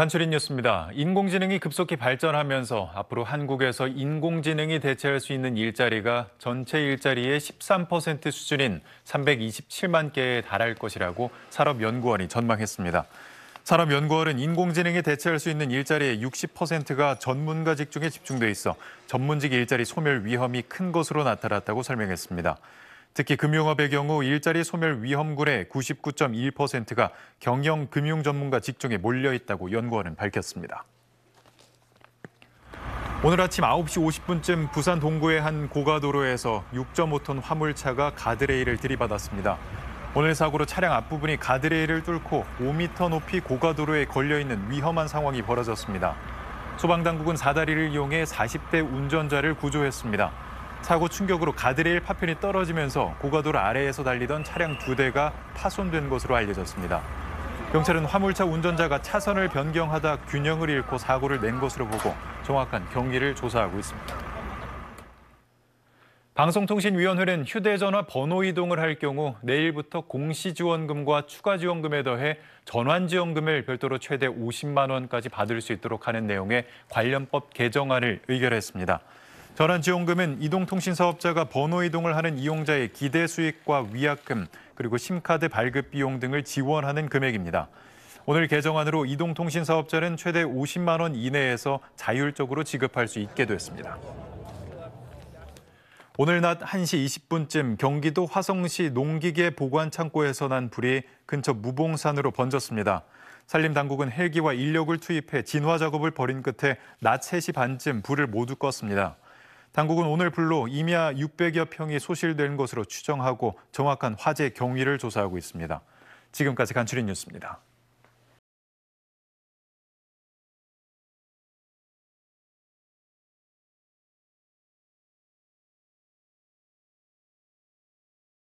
간추린 뉴스입니다. 인공지능이 급속히 발전하면서 앞으로 한국에서 인공지능이 대체할 수 있는 일자리가 전체 일자리의 13% 수준인 327만 개에 달할 것이라고 산업연구원이 전망했습니다. 산업연구원은 인공지능이 대체할 수 있는 일자리의 60%가 전문가 직종에 집중돼 있어 전문직 일자리 소멸 위험이 큰 것으로 나타났다고 설명했습니다. 특히 금융업의 경우 일자리 소멸 위험군의 99.1%가 경영 금융 전문가 직종에 몰려 있다고 연구원은 밝혔습니다. 오늘 아침 9시 50분쯤 부산 동구의 한 고가도로에서 6.5톤 화물차가 가드레일을 들이받았습니다. 오늘 사고로 차량 앞부분이 가드레일을 뚫고 5m 높이 고가도로에 걸려있는 위험한 상황이 벌어졌습니다. 소방당국은 사다리를 이용해 40대 운전자를 구조했습니다. 사고 충격으로 가드레일 파편이 떨어지면서 고가도로 아래에서 달리던 차량 두 대가 파손된 것으로 알려졌습니다. 경찰은 화물차 운전자가 차선을 변경하다 균형을 잃고 사고를 낸 것으로 보고 정확한 경위를 조사하고 있습니다. 방송통신위원회는 휴대전화 번호 이동을 할 경우 내일부터 공시지원금과 추가지원금에 더해 전환지원금을 별도로 최대 50만 원까지 받을 수 있도록 하는 내용의 관련법 개정안을 의결했습니다. 전환지원금은 이동통신사업자가 번호 이동을 하는 이용자의 기대 수익과 위약금, 그리고 심카드 발급 비용 등을 지원하는 금액입니다. 오늘 개정안으로 이동통신사업자는 최대 50만 원 이내에서 자율적으로 지급할 수 있게 됐습니다. 오늘 낮 1시 20분쯤 경기도 화성시 농기계 보관 창고에서 난 불이 근처 무봉산으로 번졌습니다. 산림당국은 헬기와 인력을 투입해 진화 작업을 벌인 끝에 낮 3시 반쯤 불을 모두 껐습니다. 당국은 오늘 불로 임야 600여 평이 소실된 것으로 추정하고 정확한 화재 경위를 조사하고 있습니다. 지금까지 간추린 뉴스입니다.